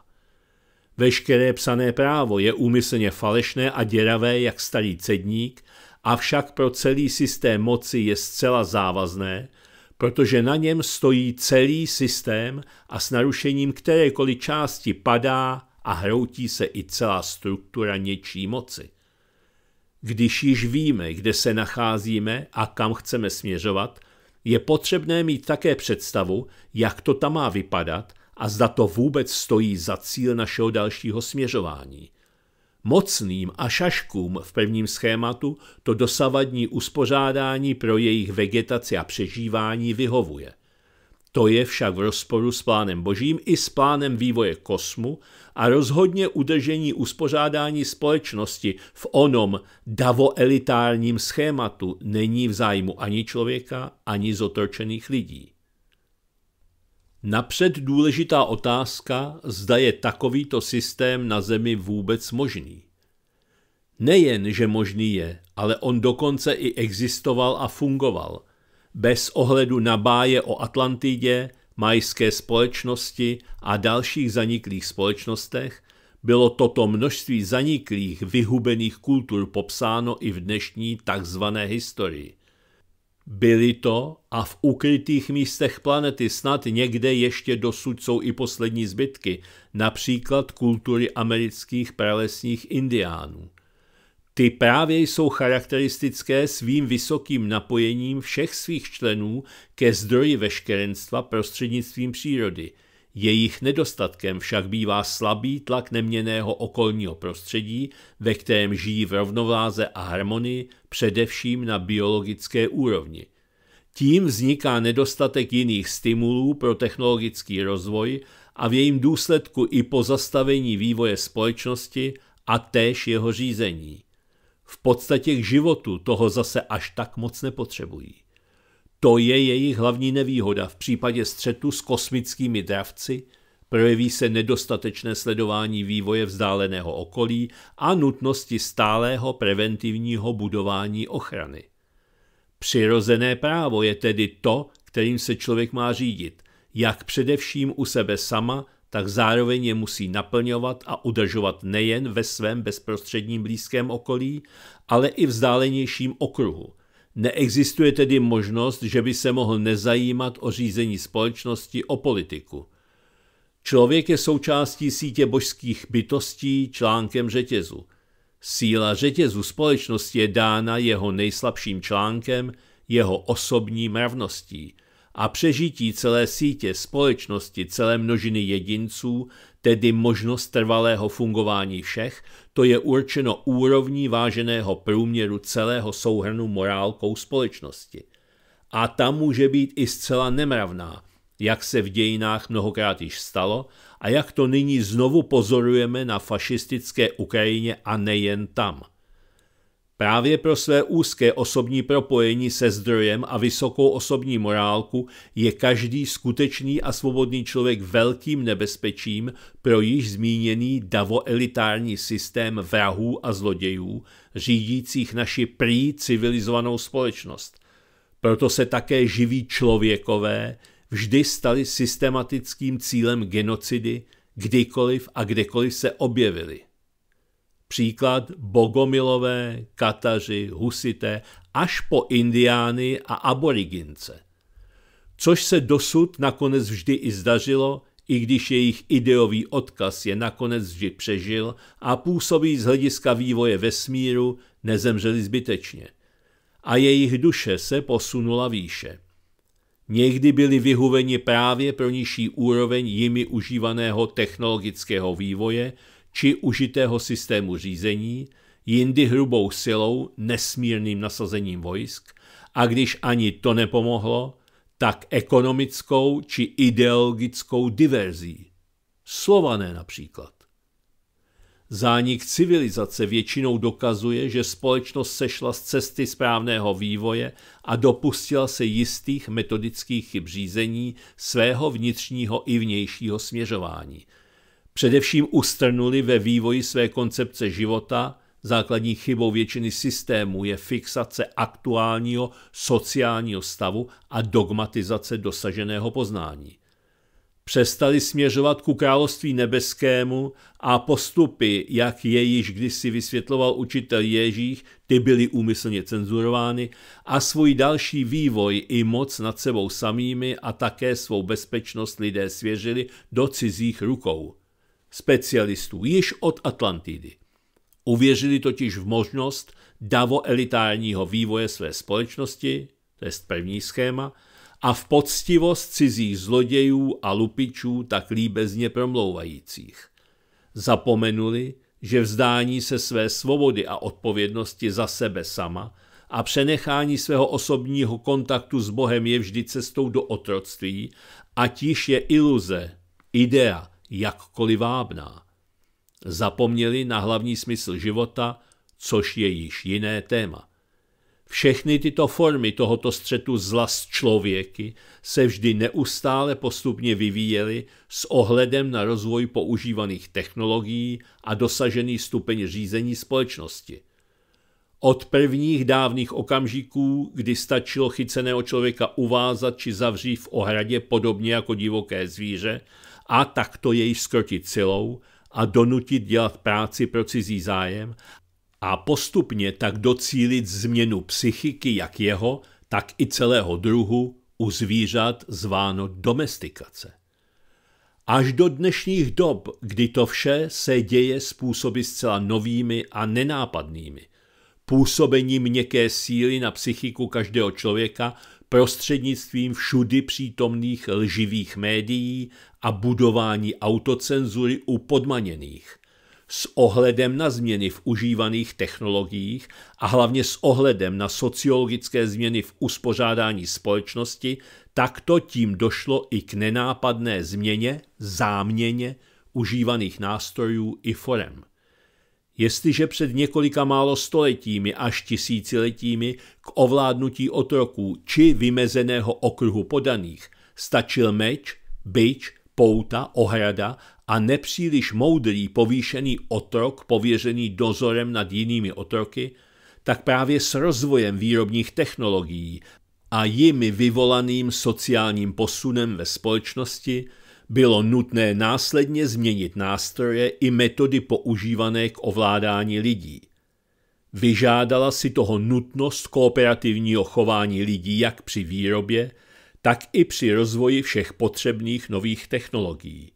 Veškeré psané právo je úmyslně falešné a děravé jak starý cedník, avšak pro celý systém moci je zcela závazné, protože na něm stojí celý systém a s narušením kterékoliv části padá a hroutí se i celá struktura něčí moci. Když již víme, kde se nacházíme a kam chceme směřovat – je potřebné mít také představu, jak to tam má vypadat a zda to vůbec stojí za cíl našeho dalšího směřování. Mocným a šaškům v prvním schématu to dosavadní uspořádání pro jejich vegetaci a přežívání vyhovuje. To je však v rozporu s plánem božím i s plánem vývoje kosmu a rozhodně udržení uspořádání společnosti v onom davoelitárním schématu není v zájmu ani člověka, ani zotročených lidí. Napřed důležitá otázka, zda je takovýto systém na Zemi vůbec možný. Nejen, že možný je, ale on dokonce i existoval a fungoval. Bez ohledu na báje o Atlantidě, majské společnosti a dalších zaniklých společnostech bylo toto množství zaniklých, vyhubených kultur popsáno i v dnešní tzv. historii. Byly to a v ukrytých místech planety snad někde ještě dosud jsou i poslední zbytky, například kultury amerických pralesních indiánů – ty právě jsou charakteristické svým vysokým napojením všech svých členů ke zdroji veškerenstva prostřednictvím přírody. Jejich nedostatkem však bývá slabý tlak neměného okolního prostředí, ve kterém žijí v rovnováze a harmonii, především na biologické úrovni. Tím vzniká nedostatek jiných stimulů pro technologický rozvoj a v jejím důsledku i pozastavení vývoje společnosti a též jeho řízení v podstatě k životu toho zase až tak moc nepotřebují. To je jejich hlavní nevýhoda v případě střetu s kosmickými dravci, projeví se nedostatečné sledování vývoje vzdáleného okolí a nutnosti stálého preventivního budování ochrany. Přirozené právo je tedy to, kterým se člověk má řídit, jak především u sebe sama, tak zároveň je musí naplňovat a udržovat nejen ve svém bezprostředním blízkém okolí, ale i vzdálenějším okruhu. Neexistuje tedy možnost, že by se mohl nezajímat o řízení společnosti, o politiku. Člověk je součástí sítě božských bytostí článkem řetězu. Síla řetězu společnosti je dána jeho nejslabším článkem, jeho osobní mravností – a přežití celé sítě společnosti, celé množiny jedinců, tedy možnost trvalého fungování všech, to je určeno úrovní váženého průměru celého souhrnu morálkou společnosti. A ta může být i zcela nemravná, jak se v dějinách mnohokrát již stalo a jak to nyní znovu pozorujeme na fašistické Ukrajině a nejen tam – Právě pro své úzké osobní propojení se zdrojem a vysokou osobní morálku je každý skutečný a svobodný člověk velkým nebezpečím pro již zmíněný davoelitární systém vrahů a zlodějů, řídících naši prý civilizovanou společnost. Proto se také živí člověkové vždy stali systematickým cílem genocidy, kdykoliv a kdekoliv se objevili příklad Bogomilové, Kataři, Husité až po Indiány a Aborigince. Což se dosud nakonec vždy i zdařilo, i když jejich ideový odkaz je nakonec vždy přežil a působí z hlediska vývoje vesmíru nezemřeli zbytečně. A jejich duše se posunula výše. Někdy byli vyhuveni právě pro nižší úroveň jimi užívaného technologického vývoje, či užitého systému řízení, jindy hrubou silou, nesmírným nasazením vojsk, a když ani to nepomohlo, tak ekonomickou či ideologickou diverzí. Slované například. Zánik civilizace většinou dokazuje, že společnost sešla z cesty správného vývoje a dopustila se jistých metodických chyb řízení svého vnitřního i vnějšího směřování – Především ustrnuli ve vývoji své koncepce života, základní chybou většiny systémů je fixace aktuálního sociálního stavu a dogmatizace dosaženého poznání přestali směřovat ku království nebeskému a postupy, jak je již kdysi vysvětloval učitel Ježíš, ty byly úmyslně cenzurovány a svůj další vývoj i moc nad sebou samými a také svou bezpečnost lidé svěřili do cizích rukou specialistů již od Atlantidy. Uvěřili totiž v možnost davoelitárního vývoje své společnosti, to je první schéma, a v poctivost cizích zlodějů a lupičů tak líbezně promlouvajících. Zapomenuli, že vzdání se své svobody a odpovědnosti za sebe sama a přenechání svého osobního kontaktu s Bohem je vždy cestou do otroctví, ať již je iluze, idea, jakkoliv vábná. Zapomněli na hlavní smysl života, což je již jiné téma. Všechny tyto formy tohoto střetu zla s člověky se vždy neustále postupně vyvíjely s ohledem na rozvoj používaných technologií a dosažený stupeň řízení společnosti. Od prvních dávných okamžiků, kdy stačilo chyceného člověka uvázat či zavřít v ohradě podobně jako divoké zvíře, a takto jej skrotit silou a donutit dělat práci pro cizí zájem a postupně tak docílit změnu psychiky jak jeho, tak i celého druhu u zvířat zváno domestikace. Až do dnešních dob, kdy to vše se děje způsoby zcela novými a nenápadnými, působením měkké síly na psychiku každého člověka prostřednictvím všudy přítomných lživých médií a budování autocenzury u podmaněných. S ohledem na změny v užívaných technologiích a hlavně s ohledem na sociologické změny v uspořádání společnosti, takto tím došlo i k nenápadné změně, záměně užívaných nástrojů i forem. Jestliže před několika málo stoletími až tisíciletími k ovládnutí otroků či vymezeného okruhu podaných stačil meč, byč, pouta, ohrada a nepříliš moudrý povýšený otrok pověřený dozorem nad jinými otroky, tak právě s rozvojem výrobních technologií a jimi vyvolaným sociálním posunem ve společnosti bylo nutné následně změnit nástroje i metody používané k ovládání lidí. Vyžádala si toho nutnost kooperativního chování lidí jak při výrobě, tak i při rozvoji všech potřebných nových technologií.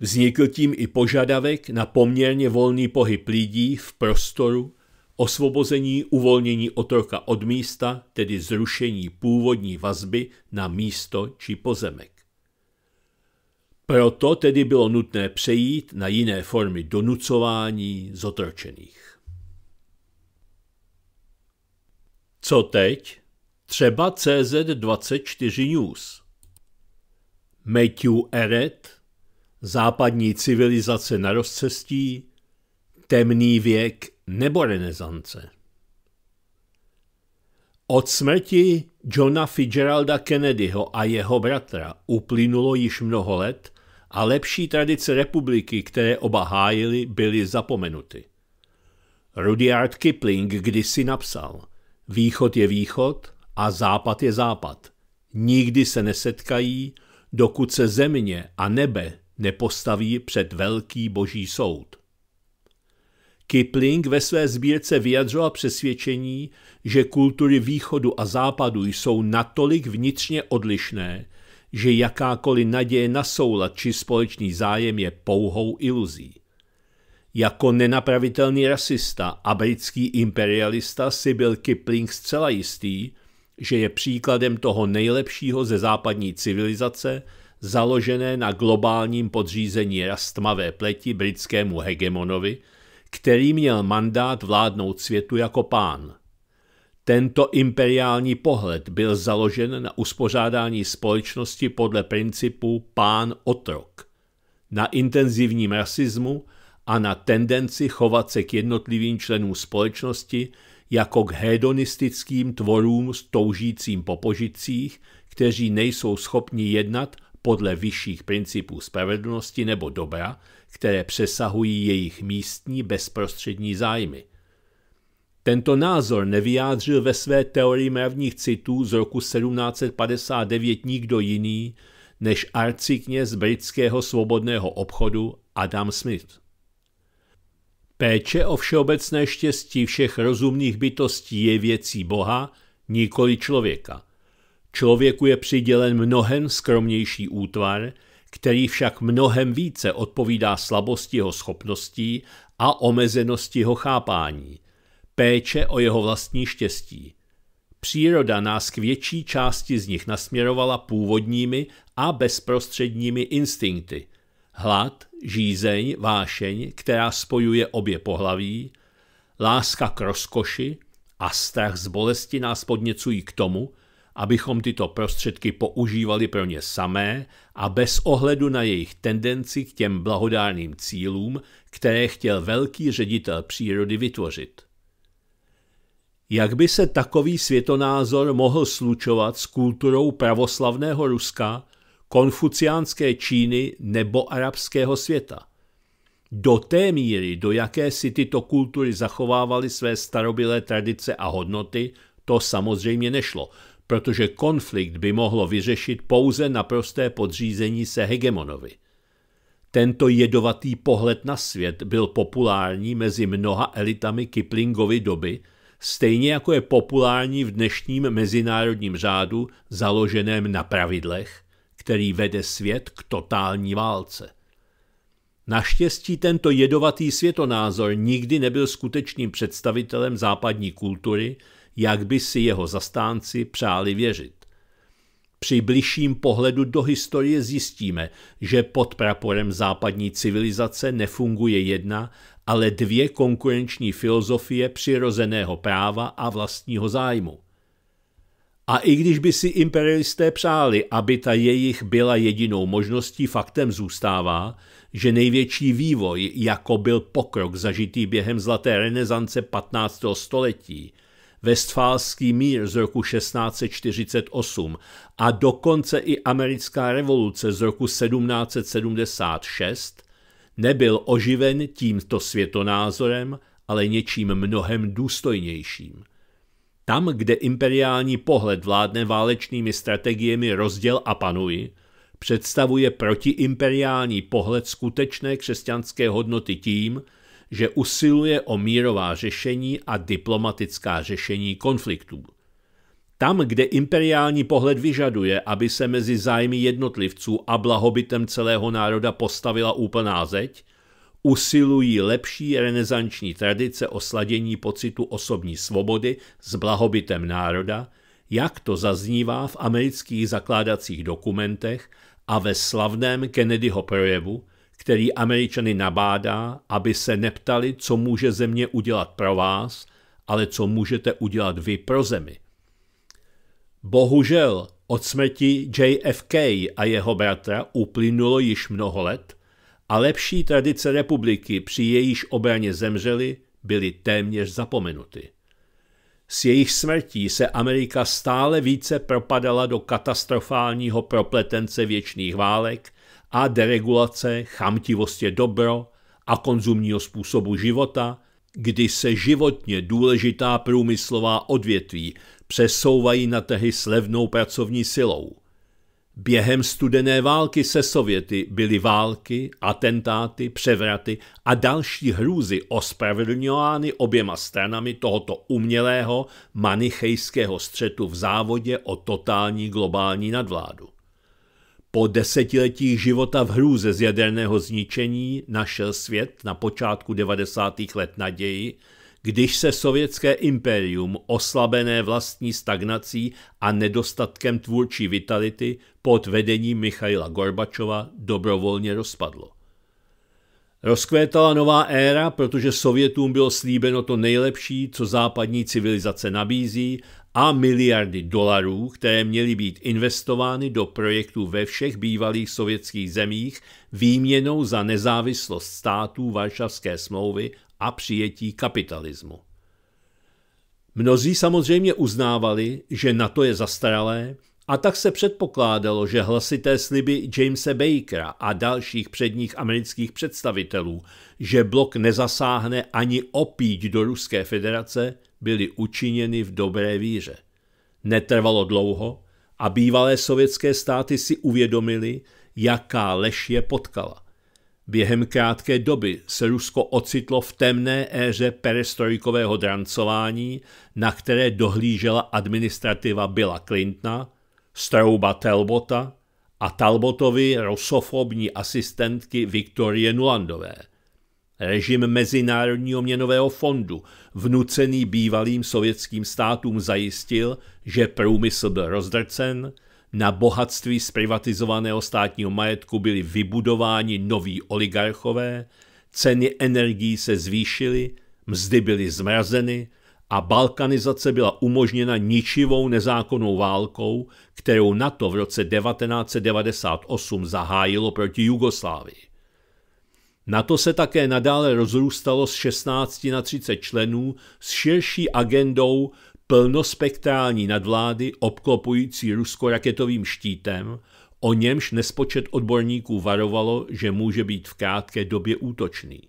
Vznikl tím i požadavek na poměrně volný pohyb lidí v prostoru, osvobození uvolnění otroka od místa, tedy zrušení původní vazby na místo či pozemek. Proto tedy bylo nutné přejít na jiné formy donucování zotročených. Co teď? Třeba CZ24 News. Matthew Eret, západní civilizace na rozcestí, temný věk nebo renesance. Od smrti Johna Fitzgeralda Kennedyho a jeho bratra uplynulo již mnoho let a lepší tradice republiky, které oba hájili, byly zapomenuty. Rudyard Kipling kdysi napsal Východ je východ a západ je západ. Nikdy se nesetkají, dokud se země a nebe nepostaví před velký boží soud. Kipling ve své sbírce vyjadřoval přesvědčení, že kultury východu a západu jsou natolik vnitřně odlišné, že jakákoliv naděje na soulad či společný zájem je pouhou iluzí. Jako nenapravitelný rasista a britský imperialista si byl Kipling zcela jistý, že je příkladem toho nejlepšího ze západní civilizace, založené na globálním podřízení rastmavé pleti britskému hegemonovi, který měl mandát vládnout světu jako pán – tento imperiální pohled byl založen na uspořádání společnosti podle principu pán-otrok, na intenzivním rasismu a na tendenci chovat se k jednotlivým členům společnosti jako k hedonistickým tvorům toužícím po požicích, kteří nejsou schopni jednat podle vyšších principů spravedlnosti nebo dobra, které přesahují jejich místní bezprostřední zájmy. Tento názor nevyjádřil ve své teorii mravních citů z roku 1759 nikdo jiný než arcikněz britského svobodného obchodu Adam Smith. Péče o všeobecné štěstí všech rozumných bytostí je věcí Boha, nikoli člověka. Člověku je přidělen mnohem skromnější útvar, který však mnohem více odpovídá slabosti jeho schopností a omezenosti jeho chápání – péče o jeho vlastní štěstí. Příroda nás k větší části z nich nasměrovala původními a bezprostředními instinkty. Hlad, žízeň, vášeň, která spojuje obě pohlaví, láska k rozkoši a strach z bolesti nás podněcují k tomu, abychom tyto prostředky používali pro ně samé a bez ohledu na jejich tendenci k těm blahodárným cílům, které chtěl velký ředitel přírody vytvořit. Jak by se takový světonázor mohl slučovat s kulturou pravoslavného Ruska, konfuciánské Číny nebo arabského světa? Do té míry, do jaké si tyto kultury zachovávaly své starobylé tradice a hodnoty, to samozřejmě nešlo, protože konflikt by mohlo vyřešit pouze naprosté podřízení se hegemonovi. Tento jedovatý pohled na svět byl populární mezi mnoha elitami Kiplingovy doby – stejně jako je populární v dnešním mezinárodním řádu založeném na pravidlech, který vede svět k totální válce. Naštěstí tento jedovatý světonázor nikdy nebyl skutečným představitelem západní kultury, jak by si jeho zastánci přáli věřit. Při bližším pohledu do historie zjistíme, že pod praporem západní civilizace nefunguje jedna ale dvě konkurenční filozofie přirozeného práva a vlastního zájmu. A i když by si imperialisté přáli, aby ta jejich byla jedinou možností, faktem zůstává, že největší vývoj, jako byl pokrok zažitý během zlaté renesance 15. století, Westfalský mír z roku 1648 a dokonce i americká revoluce z roku 1776 nebyl oživen tímto světonázorem, ale něčím mnohem důstojnějším. Tam, kde imperiální pohled vládne válečnými strategiemi rozděl a panuji, představuje protiimperiální pohled skutečné křesťanské hodnoty tím, že usiluje o mírová řešení a diplomatická řešení konfliktů – tam, kde imperiální pohled vyžaduje, aby se mezi zájmy jednotlivců a blahobytem celého národa postavila úplná zeď, usilují lepší renesanční tradice o sladění pocitu osobní svobody s blahobytem národa, jak to zaznívá v amerických zakládacích dokumentech a ve slavném Kennedyho projevu, který Američany nabádá, aby se neptali, co může země udělat pro vás, ale co můžete udělat vy pro zemi. Bohužel od smrti JFK a jeho bratra uplynulo již mnoho let a lepší tradice republiky při jejíž obraně zemřeli byly téměř zapomenuty. S jejich smrtí se Amerika stále více propadala do katastrofálního propletence věčných válek a deregulace, chamtivostě dobro a konzumního způsobu života, kdy se životně důležitá průmyslová odvětví přesouvají na trhy s levnou pracovní silou. Během studené války se Sověty byly války, atentáty, převraty a další hrůzy ospravedlňovány oběma stranami tohoto umělého manichejského střetu v závodě o totální globální nadvládu. Po desetiletích života v hrůze z jaderného zničení našel svět na počátku 90. let naději, když se sovětské impérium, oslabené vlastní stagnací a nedostatkem tvůrčí vitality pod vedením Michaila Gorbačova dobrovolně rozpadlo. Rozkvétala nová éra, protože Sovětům bylo slíbeno to nejlepší, co západní civilizace nabízí, a miliardy dolarů, které měly být investovány do projektů ve všech bývalých sovětských zemích výměnou za nezávislost států Varšavské smlouvy a přijetí kapitalismu. Mnozí samozřejmě uznávali, že na to je zastaralé, a tak se předpokládalo, že hlasité sliby Jamesa Bakera a dalších předních amerických představitelů, že blok nezasáhne ani opíť do Ruské federace, byly učiněny v dobré víře. Netrvalo dlouho a bývalé sovětské státy si uvědomili, jaká lež je potkala – Během krátké doby se Rusko ocitlo v temné éře perestrojkového drancování, na které dohlížela administrativa Billa Clintona, Strouba Talbota a Talbotovi rusofobní asistentky Viktorie Nulandové. Režim Mezinárodního měnového fondu, vnucený bývalým sovětským státům, zajistil, že průmysl byl rozdrcen – na bohatství privatizovaného státního majetku byli vybudováni noví oligarchové, ceny energií se zvýšily, mzdy byly zmrazeny a balkanizace byla umožněna ničivou nezákonnou válkou, kterou NATO v roce 1998 zahájilo proti Jugoslávii. NATO se také nadále rozrůstalo z 16 na 30 členů s širší agendou plnospektrální nadvlády obklopující Rusko raketovým štítem, o němž nespočet odborníků varovalo, že může být v krátké době útočný.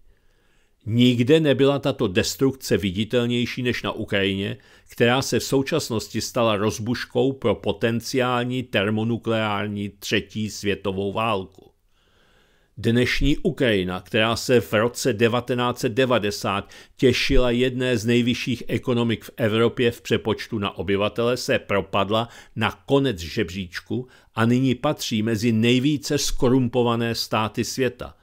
Nikde nebyla tato destrukce viditelnější než na Ukrajině, která se v současnosti stala rozbuškou pro potenciální termonukleární třetí světovou válku. Dnešní Ukrajina, která se v roce 1990 těšila jedné z nejvyšších ekonomik v Evropě v přepočtu na obyvatele, se propadla na konec žebříčku a nyní patří mezi nejvíce skorumpované státy světa.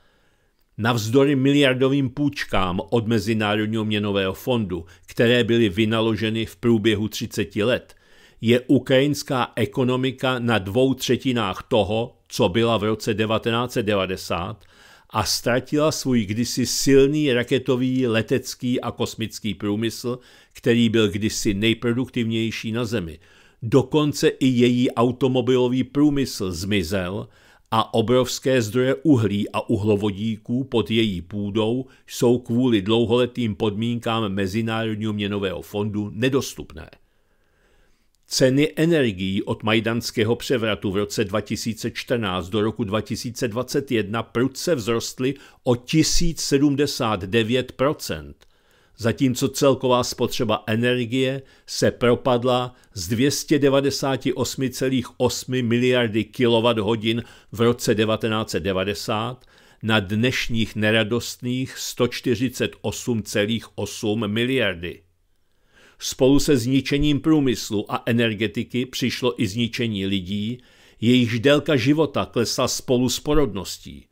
Navzdory miliardovým půjčkám od Mezinárodního měnového fondu, které byly vynaloženy v průběhu 30 let, je ukrajinská ekonomika na dvou třetinách toho, co byla v roce 1990 a ztratila svůj kdysi silný raketový, letecký a kosmický průmysl, který byl kdysi nejproduktivnější na Zemi. Dokonce i její automobilový průmysl zmizel a obrovské zdroje uhlí a uhlovodíků pod její půdou jsou kvůli dlouholetým podmínkám Mezinárodního měnového fondu nedostupné. Ceny energií od majdanského převratu v roce 2014 do roku 2021 prudce vzrostly o 1079 zatímco celková spotřeba energie se propadla z 298,8 miliardy kWh v roce 1990 na dnešních neradostných 148,8 miliardy. Spolu se zničením průmyslu a energetiky přišlo i zničení lidí, jejichž délka života klesla spolu s porodností.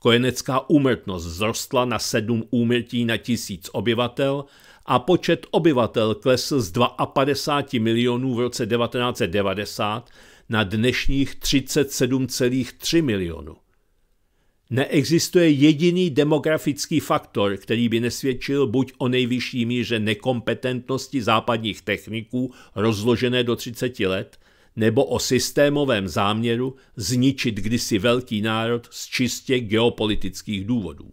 Kojenecká úmrtnost vzrostla na sedm úmrtí na tisíc obyvatel a počet obyvatel klesl z 52 milionů v roce 1990 na dnešních 37,3 milionů. Neexistuje jediný demografický faktor, který by nesvědčil buď o nejvyšší míře nekompetentnosti západních techniků rozložené do 30 let, nebo o systémovém záměru zničit kdysi velký národ z čistě geopolitických důvodů.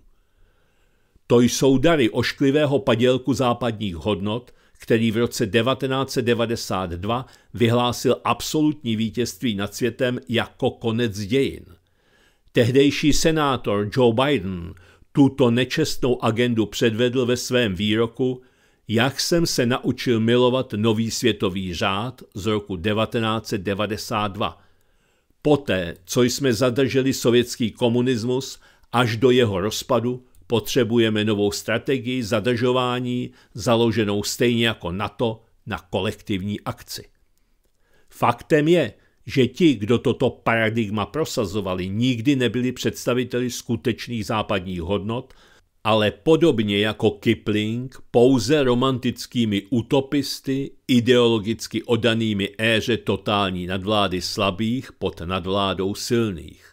To jsou dary ošklivého padělku západních hodnot, který v roce 1992 vyhlásil absolutní vítězství nad světem jako konec dějin. Tehdejší senátor Joe Biden tuto nečestnou agendu předvedl ve svém výroku Jak jsem se naučil milovat nový světový řád z roku 1992. Poté, co jsme zadrželi sovětský komunismus až do jeho rozpadu, potřebujeme novou strategii zadržování, založenou stejně jako NATO na kolektivní akci. Faktem je, že ti, kdo toto paradigma prosazovali, nikdy nebyli představiteli skutečných západních hodnot, ale podobně jako Kipling, pouze romantickými utopisty, ideologicky odanými éře totální nadvlády slabých pod nadvládou silných.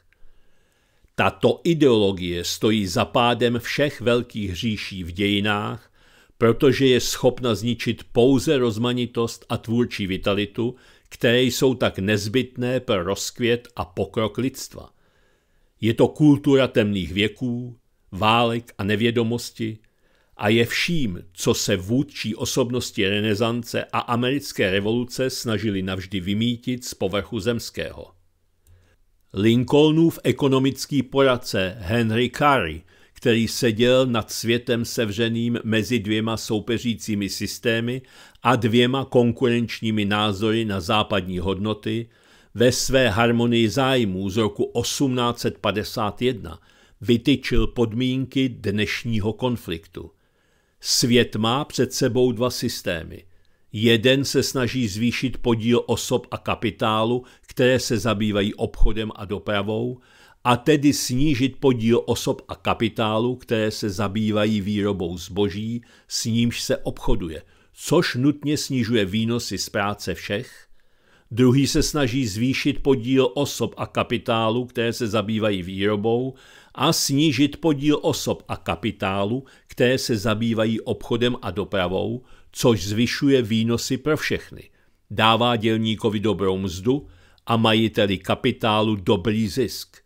Tato ideologie stojí za pádem všech velkých říší v dějinách, protože je schopna zničit pouze rozmanitost a tvůrčí vitalitu, které jsou tak nezbytné pro rozkvět a pokrok lidstva. Je to kultura temných věků, válek a nevědomosti a je vším, co se vůdčí osobnosti renesance a americké revoluce snažili navždy vymítit z povrchu zemského. Lincolnův ekonomický poradce Henry Carey který seděl nad světem sevřeným mezi dvěma soupeřícími systémy a dvěma konkurenčními názory na západní hodnoty, ve své harmonii zájmů z roku 1851 vytyčil podmínky dnešního konfliktu. Svět má před sebou dva systémy. Jeden se snaží zvýšit podíl osob a kapitálu, které se zabývají obchodem a dopravou, a tedy snížit podíl osob a kapitálu, které se zabývají výrobou zboží, s nímž se obchoduje, což nutně snižuje výnosy z práce všech. Druhý se snaží zvýšit podíl osob a kapitálu, které se zabývají výrobou, a snížit podíl osob a kapitálu, které se zabývají obchodem a dopravou, což zvyšuje výnosy pro všechny. Dává dělníkovi dobrou mzdu a majiteli kapitálu dobrý zisk.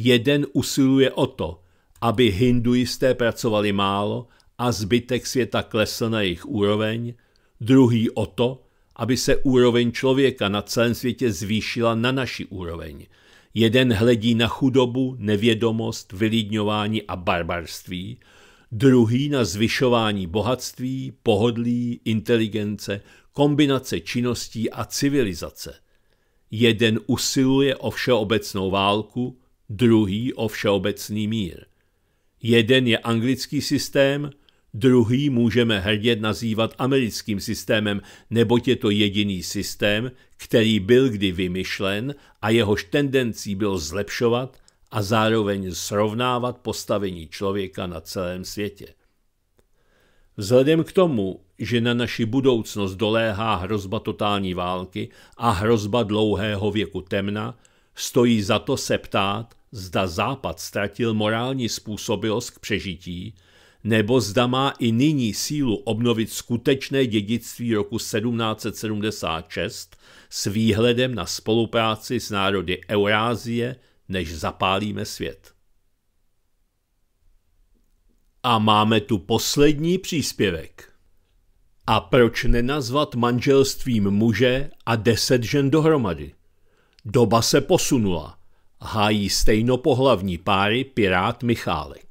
Jeden usiluje o to, aby hinduisté pracovali málo a zbytek světa klesl na jejich úroveň, druhý o to, aby se úroveň člověka na celém světě zvýšila na naši úroveň. Jeden hledí na chudobu, nevědomost, vylídňování a barbarství, druhý na zvyšování bohatství, pohodlí, inteligence, kombinace činností a civilizace. Jeden usiluje o všeobecnou válku, druhý o všeobecný mír. Jeden je anglický systém, druhý můžeme hrdě nazývat americkým systémem, neboť je to jediný systém, který byl kdy vymyšlen a jehož tendencí bylo zlepšovat a zároveň srovnávat postavení člověka na celém světě. Vzhledem k tomu, že na naši budoucnost doléhá hrozba totální války a hrozba dlouhého věku temna, stojí za to se ptát, zda Západ ztratil morální způsobilost k přežití, nebo zda má i nyní sílu obnovit skutečné dědictví roku 1776 s výhledem na spolupráci s národy Eurázie, než zapálíme svět. A máme tu poslední příspěvek. A proč nenazvat manželstvím muže a deset žen dohromady? Doba se posunula hájí stejnopohlavní páry Pirát Michálek.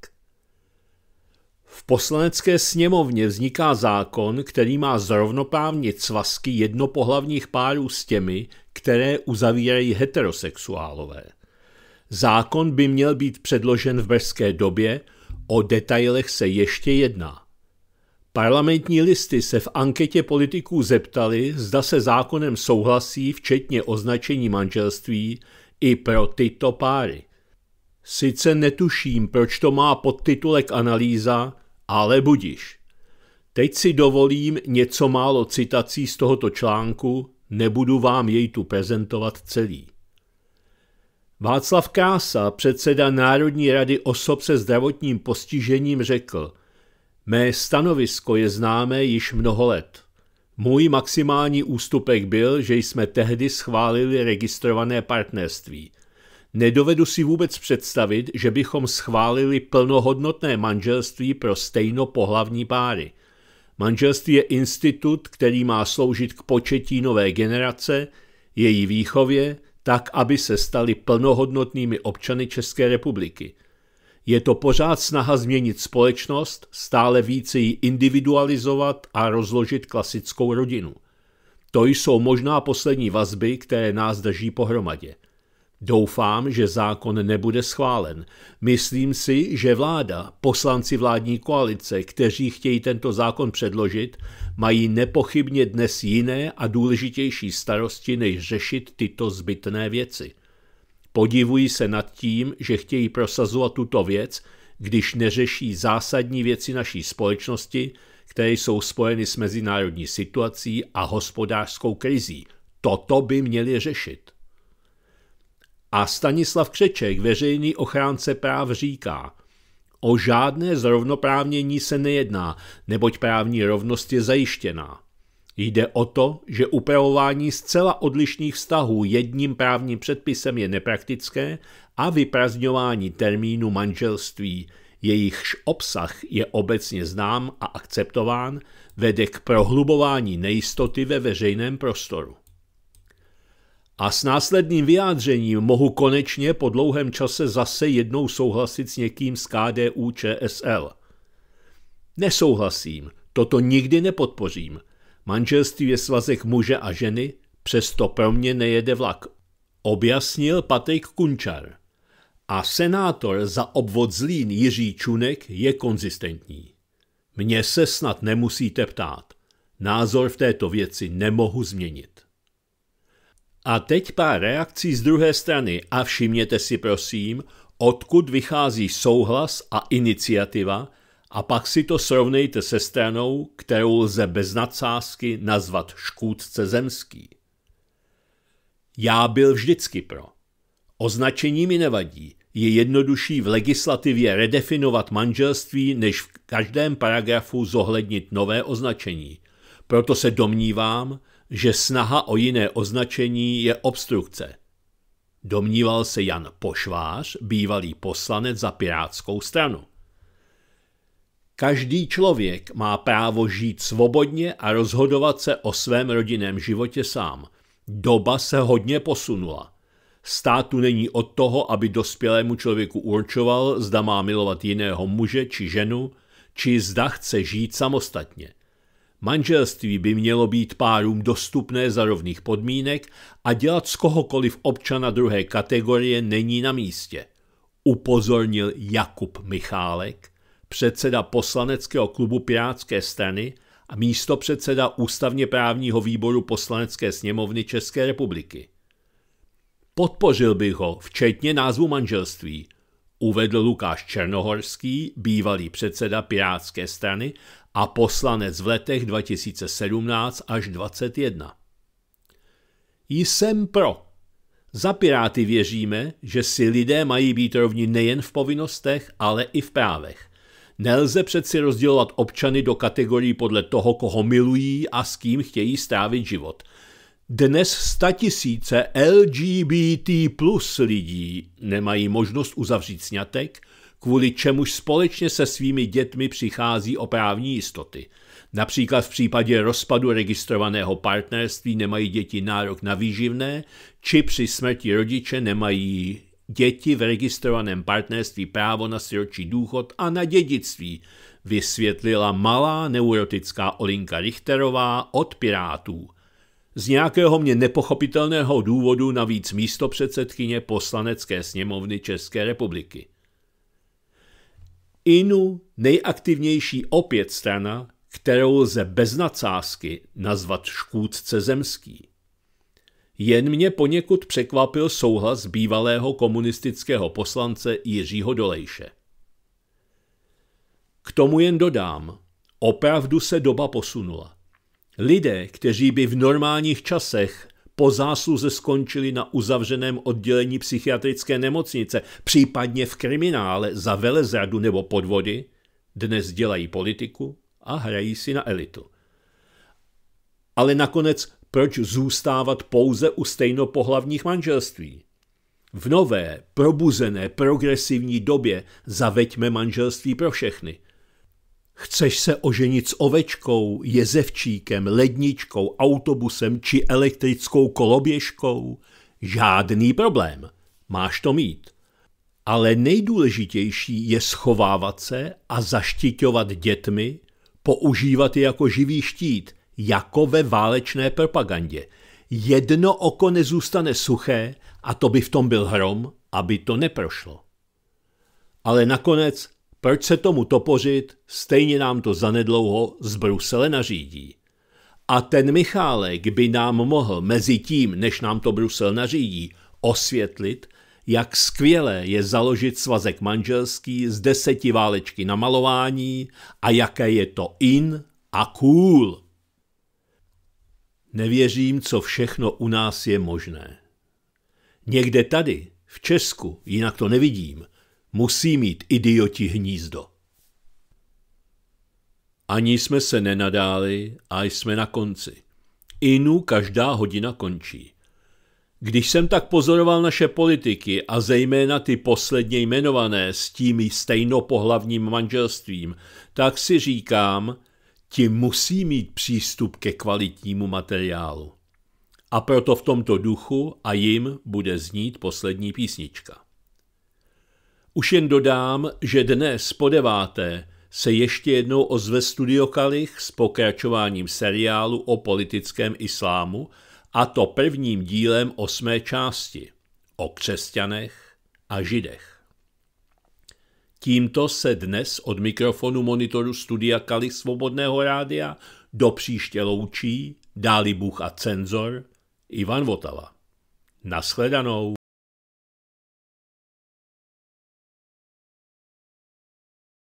V poslanecké sněmovně vzniká zákon, který má zrovnoprávnit svazky jednopohlavních párů s těmi, které uzavírají heterosexuálové. Zákon by měl být předložen v brzké době, o detailech se ještě jedná. Parlamentní listy se v anketě politiků zeptali, zda se zákonem souhlasí, včetně označení manželství, i pro tyto páry. Sice netuším, proč to má podtitulek analýza, ale budiš. Teď si dovolím něco málo citací z tohoto článku, nebudu vám jej tu prezentovat celý. Václav Krása, předseda Národní rady osob se zdravotním postižením, řekl: Mé stanovisko je známé již mnoho let. Můj maximální ústupek byl, že jsme tehdy schválili registrované partnerství. Nedovedu si vůbec představit, že bychom schválili plnohodnotné manželství pro stejnopohlavní páry. Manželství je institut, který má sloužit k početí nové generace, její výchově, tak, aby se stali plnohodnotnými občany České republiky – je to pořád snaha změnit společnost, stále více ji individualizovat a rozložit klasickou rodinu. To jsou možná poslední vazby, které nás drží pohromadě. Doufám, že zákon nebude schválen. Myslím si, že vláda, poslanci vládní koalice, kteří chtějí tento zákon předložit, mají nepochybně dnes jiné a důležitější starosti, než řešit tyto zbytné věci. Podivují se nad tím, že chtějí prosazovat tuto věc, když neřeší zásadní věci naší společnosti, které jsou spojeny s mezinárodní situací a hospodářskou krizí. Toto by měli řešit. A Stanislav Křeček, veřejný ochránce práv, říká, o žádné zrovnoprávnění se nejedná, neboť právní rovnost je zajištěná. Jde o to, že upravování zcela odlišných vztahů jedním právním předpisem je nepraktické a vyprazňování termínu manželství, jejichž obsah je obecně znám a akceptován, vede k prohlubování nejistoty ve veřejném prostoru. A s následným vyjádřením mohu konečně po dlouhém čase zase jednou souhlasit s někým z KDU ČSL. Nesouhlasím, toto nikdy nepodpořím – Manželství je svazek muže a ženy, přesto pro mě nejede vlak. Objasnil Patrik Kunčar. A senátor za obvod Zlín Jiří Čunek je konzistentní. Mně se snad nemusíte ptát. Názor v této věci nemohu změnit. A teď pár reakcí z druhé strany a všimněte si prosím, odkud vychází souhlas a iniciativa, a pak si to srovnejte se stranou, kterou lze bez nadsázky nazvat škůdce zemský. Já byl vždycky pro. Označení mi nevadí, je jednodušší v legislativě redefinovat manželství, než v každém paragrafu zohlednit nové označení. Proto se domnívám, že snaha o jiné označení je obstrukce. Domníval se Jan Pošvář, bývalý poslanec za Pirátskou stranu. Každý člověk má právo žít svobodně a rozhodovat se o svém rodinném životě sám. Doba se hodně posunula. Státu není od toho, aby dospělému člověku určoval, zda má milovat jiného muže či ženu, či zda chce žít samostatně. Manželství by mělo být párům dostupné za rovných podmínek a dělat z kohokoliv občana druhé kategorie není na místě, upozornil Jakub Michálek, předseda poslaneckého klubu Pirátské strany a místo předseda ústavně právního výboru poslanecké sněmovny České republiky. Podpořil bych ho, včetně názvu manželství, uvedl Lukáš Černohorský, bývalý předseda Pirátské strany a poslanec v letech 2017 až 2021. Jsem pro. Za Piráty věříme, že si lidé mají být rovni nejen v povinnostech, ale i v právech. Nelze přeci rozdělovat občany do kategorií podle toho, koho milují a s kým chtějí strávit život. Dnes statisíce LGBT plus lidí nemají možnost uzavřít sňatek, kvůli čemuž společně se svými dětmi přichází o právní jistoty. Například v případě rozpadu registrovaného partnerství nemají děti nárok na výživné, či při smrti rodiče nemají děti v registrovaném partnerství právo na sirotčí důchod a na dědictví, vysvětlila malá neurotická Olinka Richterová od Pirátů. Z nějakého mě nepochopitelného důvodu navíc místo předsedkyně poslanecké sněmovny České republiky. Inu nejaktivnější opět strana, kterou lze bez nadsázky nazvat škůdce zemský. Jen mě poněkud překvapil souhlas bývalého komunistického poslance Jiřího Dolejše. K tomu jen dodám, opravdu se doba posunula. Lidé, kteří by v normálních časech po zásluze skončili na uzavřeném oddělení psychiatrické nemocnice, případně v kriminále za velezradu nebo podvody, dnes dělají politiku a hrají si na elitu. Ale nakonec proč zůstávat pouze u stejnopohlavních manželství? V nové, probuzené, progresivní době zaveďme manželství pro všechny. Chceš se oženit s ovečkou, jezevčíkem, ledničkou, autobusem či elektrickou koloběžkou? Žádný problém. Máš to mít. Ale nejdůležitější je schovávat se a zaštiťovat dětmi, používat je jako živý štít, jako ve válečné propagandě. Jedno oko nezůstane suché a to by v tom byl hrom, aby to neprošlo. Ale nakonec, proč se tomu topořit, stejně nám to zanedlouho z Brusele nařídí. A ten Michálek by nám mohl mezi tím, než nám to Brusel nařídí, osvětlit, jak skvělé je založit svazek manželský z deseti válečky na malování a jaké je to in a cool. Nevěřím, co všechno u nás je možné. Někde tady, v Česku, jinak to nevidím, musí mít idioti hnízdo. Ani jsme se nenadáli a jsme na konci. Inu každá hodina končí. Když jsem tak pozoroval naše politiky a zejména ty posledně jmenované s tím stejnopohlavním manželstvím, tak si říkám, ti musí mít přístup ke kvalitnímu materiálu. A proto v tomto duchu a jim bude znít poslední písnička. Už jen dodám, že dnes po deváté se ještě jednou ozve Studio Kalich s pokračováním seriálu o politickém islámu, a to prvním dílem osmé části o křesťanech a židech. Tímto se dnes od mikrofonu monitoru studia Kali Svobodného rádia do příště loučí, dáli Bůh a cenzor, Ivan Votala. Naschledanou.